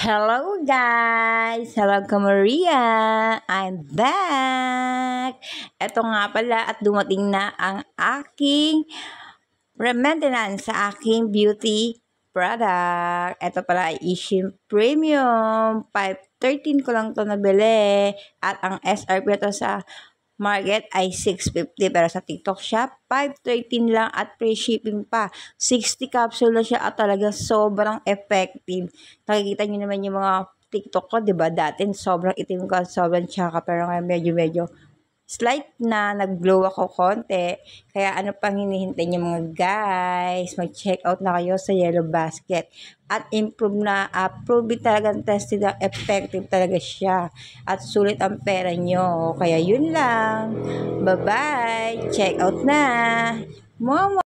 Hello guys! Hello ka Maria! I'm back! Ito nga pala at dumating na ang aking maintenance sa aking beauty product. Ito pala ay Ishin Premium. 513 ko lang to nabili. At ang SRP ito sa market ay 650 pero sa TikTok shop 513 lang at free shipping pa. 60 capsule na siya at talaga sobrang effective. Nakikita niyo naman yung mga TikTok ko, 'di ba? Dati sobrang itim ko, sobrang tsaka pero ngayon medyo medyo slight na, nag-glow ako konti. Kaya ano pang hinihintay niyo mga guys? Mag-check out na kayo sa Yellow Basket. At improve na, approve uh, talaga tested na effective talaga siya. At sulit ang pera niyo. Kaya yun lang. Bye-bye! Check out na! Momo!